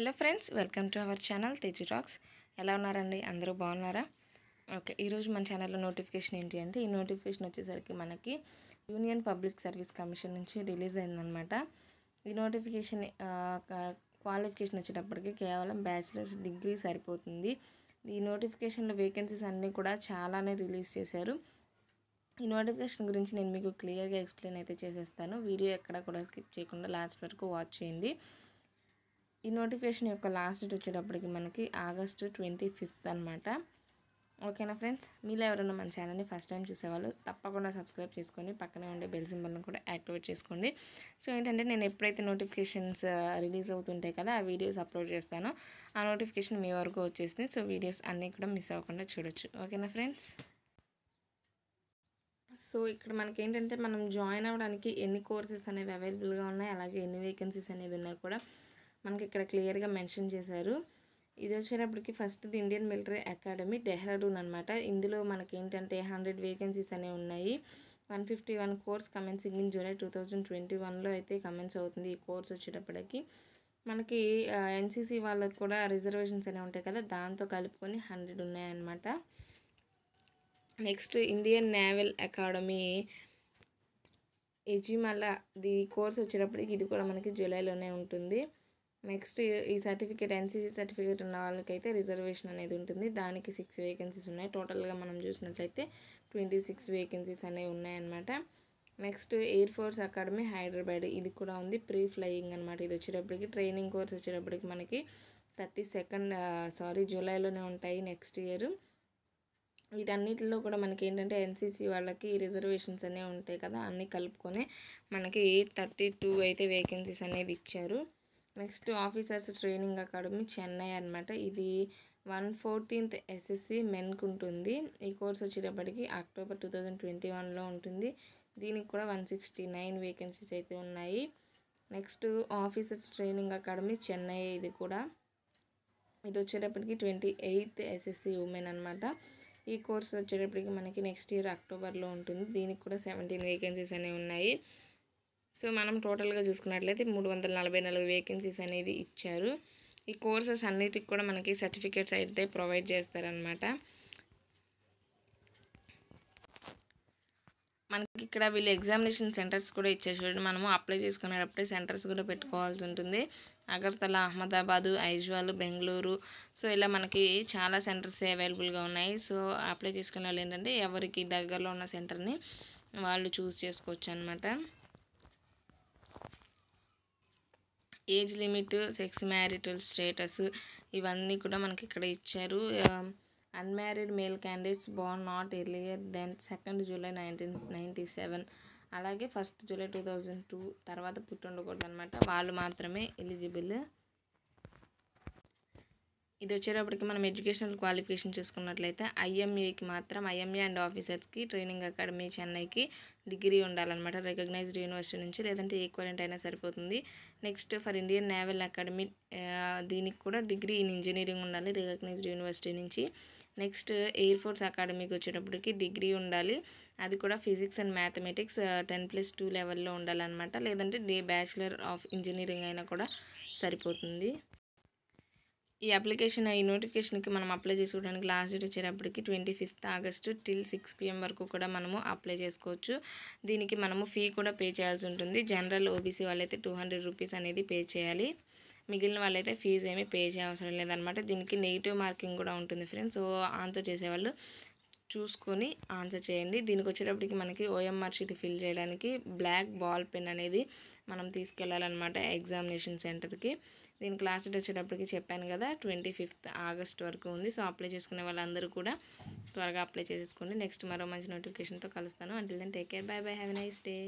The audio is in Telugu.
hello friends welcome to our channel Tej talks ఎలా ఉన్నారండి అందరూ బాగున్నారా ఓకే ఈరోజు మన ఛానల్లో నోటిఫికేషన్ ఏంటి అంటే ఈ నోటిఫికేషన్ వచ్చేసరికి మనకి యూనియన్ పబ్లిక్ సర్వీస్ కమిషన్ నుంచి రిలీజ్ అయిందనమాట ఈ నోటిఫికేషన్ క్వాలిఫికేషన్ వచ్చేటప్పటికి కేవలం బ్యాచిలర్స్ డిగ్రీ సరిపోతుంది ఈ నోటిఫికేషన్లో వేకెన్సీస్ అన్నీ కూడా చాలానే రిలీజ్ చేశారు ఈ నోటిఫికేషన్ గురించి నేను మీకు క్లియర్గా ఎక్స్ప్లెయిన్ అయితే చేసేస్తాను వీడియో ఎక్కడ కూడా స్కిప్ చేయకుండా లాస్ట్ వరకు వాచ్ చేయండి ఈ నోటిఫికేషన్ యొక్క లాస్ట్ డేట్ వచ్చేటప్పటికి మనకి ఆగస్టు ట్వంటీ ఫిఫ్త్ అనమాట ఓకేనా ఫ్రెండ్స్ మీలో ఎవరైనా మన ఛానల్ని ఫస్ట్ టైం చూసేవాళ్ళు తప్పకుండా సబ్స్క్రైబ్ చేసుకొని పక్కనే ఉండే బెల్ సింబల్ని కూడా యాక్టివేట్ చేసుకోండి సో ఏంటంటే నేను ఎప్పుడైతే నోటిఫికేషన్స్ రిలీజ్ అవుతుంటాయి కదా ఆ వీడియోస్ అప్లోడ్ చేస్తానో ఆ నోటిఫికేషన్ మీ వరకు వచ్చేసింది సో వీడియోస్ అన్నీ కూడా మిస్ అవ్వకుండా చూడొచ్చు ఓకేనా ఫ్రెండ్స్ సో ఇక్కడ మనకి ఏంటంటే మనం జాయిన్ అవ్వడానికి ఎన్ని కోర్సెస్ అనేవి అవైలబుల్గా ఉన్నాయి అలాగే ఎన్ని వేకెన్సీస్ అనేది ఉన్నాయి కూడా మనకి ఇక్కడ క్లియర్గా మెన్షన్ చేశారు ఇది వచ్చేటప్పటికి first the Indian military academy Dehradun అనమాట ఇందులో మనకి ఏంటంటే హండ్రెడ్ వేకెన్సీస్ అనేవి ఉన్నాయి one fifty one course commencing in July two thousand twenty వన్లో అయితే కమెన్స్ అవుతుంది ఈ కోర్స్ వచ్చేటప్పటికి మనకి ఎన్సీసీ వాళ్ళకి కూడా రిజర్వేషన్స్ అనేవి ఉంటాయి కదా దాంతో కలుపుకొని హండ్రెడ్ ఉన్నాయన్నమాట next Indian naval academy Ezhimala the course వచ్చేటప్పటికి ఇది కూడా మనకి జూలైలోనే ఉంటుంది నెక్స్ట్ ఈ సర్టిఫికేట్ ఎన్సీసీ సర్టిఫికేట్ ఉన్న వాళ్ళకైతే రిజర్వేషన్ అనేది ఉంటుంది దానికి సిక్స్ వేకెన్సీస్ ఉన్నాయి టోటల్గా మనం చూసినట్లయితే ట్వంటీ సిక్స్ వేకెన్సీస్ అనేవి ఉన్నాయన్నమాట next air force academy Hyderabad ఇది కూడా ఉంది ప్రీ ఫ్లయింగ్ అనమాట ఇది వచ్చేటప్పటికి ట్రైనింగ్ కోర్స్ వచ్చేటప్పటికి మనకి థర్టీ సెకండ్ సారీ జూలైలోనే ఉంటాయి నెక్స్ట్ ఇయర్ వీటన్నిటిలో కూడా మనకి ఏంటంటే ఎన్సీసీ వాళ్ళకి రిజర్వేషన్స్ అనేవి ఉంటాయి కదా అన్నీ కలుపుకొని మనకి థర్టీ టూ అయితే వేకెన్సీస్ అనేది ఇచ్చారు next officers training academy Chennai అనమాట ఇది వన్ ఫోర్టీన్త్ ఎస్ఎస్సి మెన్కు ఉంటుంది ఈ కోర్స్ వచ్చేటప్పటికి అక్టోబర్ టూ థౌజండ్ ట్వంటీ వన్లో ఉంటుంది దీనికి కూడా వన్ సిక్స్టీ నైన్ వేకెన్సీస్ అయితే ఉన్నాయి next officers training academy Chennai ఇది కూడా ఇది వచ్చేటప్పటికి ట్వంటీ ఎయిత్ ఎస్ఎస్సి ఉమెన్ అనమాట ఈ కోర్స్ వచ్చేటప్పటికి మనకి నెక్స్ట్ ఇయర్ అక్టోబర్లో ఉంటుంది దీనికి కూడా సెవెంటీన్ వేకెన్సీస్ అనేవి ఉన్నాయి సో మనం టోటల్గా చూసుకున్నట్లయితే మూడు వందల నలభై నాలుగు వేకెన్సీస్ అనేది ఇచ్చారు ఈ కోర్సెస్ అన్నిటికి కూడా మనకి సర్టిఫికేట్స్ అయితే ప్రొవైడ్ చేస్తారనమాట మనకి ఇక్కడ వీళ్ళు ఎగ్జామినేషన్ సెంటర్స్ కూడా ఇచ్చారు చూడండి మనము అప్లై చేసుకునేటప్పుడే సెంటర్స్ కూడా పెట్టుకోవాల్సి ఉంటుంది అగర్తల అహ్మదాబాదు ఐజ్వాల్ బెంగళూరు సో ఇలా మనకి చాలా సెంటర్స్ అవైలబుల్గా ఉన్నాయి సో అప్లై చేసుకునే వాళ్ళు ఏంటంటే ఎవరికి దగ్గరలో ఉన్న సెంటర్ని వాళ్ళు చూస్ చేసుకోవచ్చు అనమాట age limit sex marital status ఇవన్నీ కూడా మనకి ఇక్కడ ఇచ్చారు unmarried male candidates born not earlier than second July nineteen seven అలాగే first July two thousand two తర్వాత పుట్టి ఉండకూడదు వాళ్ళు మాత్రమే ఎలిజిబుల్ ఇది వచ్చేటప్పటికి మనం ఎడ్యుకేషనల్ క్వాలిఫికేషన్ చూసుకున్నట్లయితే ఐఎంఏకి మాత్రం ఐఎంఏ అండ్ ఆఫీసర్స్కి ట్రైనింగ్ అకాడమీ చెన్నైకి డిగ్రీ ఉండాలన్నమాట రికగ్నైజ్డ్ యూనివర్సిటీ నుంచి లేదంటే ఈక్వలెంట్ అయినా సరిపోతుంది next for Indian naval academy దీనికి కూడా డిగ్రీ ఇన్ ఇంజనీరింగ్ ఉండాలి రికగ్నైజ్డ్ యూనివర్సిటీ నుంచి నెక్స్ట్ ఎయిర్ ఫోర్స్ అకాడమీకి వచ్చేటప్పటికి డిగ్రీ ఉండాలి అది కూడా physics and mathematics ten plus two లెవెల్లో ఉండాలన్నమాట లేదంటే డే బ్యాచిలర్ ఆఫ్ ఇంజనీరింగ్ అయినా కూడా సరిపోతుంది ఈ అప్లికేషన్ ఈ నోటిఫికేషన్కి మనం అప్లై చేసుకోవడానికి లాస్ట్ డేట్ వచ్చేటప్పటికి twenty fifth August till six PM వరకు కూడా మనము అప్లై చేసుకోవచ్చు దీనికి మనము ఫీ కూడా పే చేయాల్సి ఉంటుంది జనరల్ ఓబీసీ వాళ్ళైతే టూ హండ్రెడ్ రూపీస్ అనేది పే చేయాలి మిగిలిన వాళ్ళైతే ఫీజు ఏమీ పే చేయవసరం లేదనమాట దీనికి నెగిటివ్ మార్కింగ్ కూడా ఉంటుంది ఫ్రెండ్స్ సో ఆన్సర్ చేసేవాళ్ళు చూసుకొని ఆన్సర్ చేయండి దీనికి వచ్చేటప్పటికి మనకి ఓఎంఆర్ షీట్ ఫిల్ చేయడానికి బ్లాక్ బాల్ పెన్ అనేది మనం తీసుకెళ్ళాలన్నమాట ఎగ్జామినేషన్ సెంటర్కి దీనికి లాస్ట్ వచ్చేటప్పటికి చెప్పాను కదా ట్వంటీ ఫిఫ్త్ ఆగస్ట్ వరకు ఉంది సో అప్లై చేసుకునే వాళ్ళందరూ కూడా త్వరగా అప్లై చేసేసుకోండి నెక్స్ట్ మరో మంచి నోటిఫికేషన్తో కలుస్తాను అంటే then take care bye bye have nice day